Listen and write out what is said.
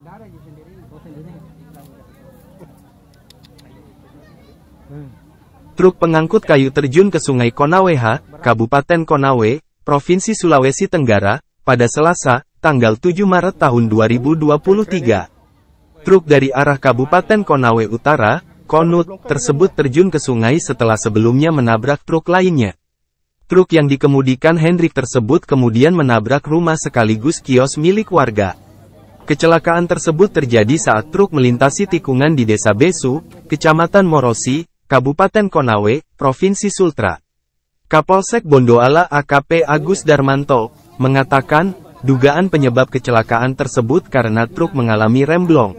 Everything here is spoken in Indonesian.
Oh, hmm. Truk pengangkut kayu terjun ke Sungai Konaweha, Kabupaten Konawe, Provinsi Sulawesi Tenggara, pada Selasa, tanggal 7 Maret tahun 2023. Truk dari arah Kabupaten Konawe Utara, Konut, tersebut terjun ke sungai setelah sebelumnya menabrak truk lainnya. Truk yang dikemudikan Hendrik tersebut kemudian menabrak rumah sekaligus kios milik warga. Kecelakaan tersebut terjadi saat truk melintasi tikungan di Desa Besu, Kecamatan Morosi, Kabupaten Konawe, Provinsi Sultra. Kapolsek Bondoala AKP Agus Darmanto, mengatakan, dugaan penyebab kecelakaan tersebut karena truk mengalami remblong.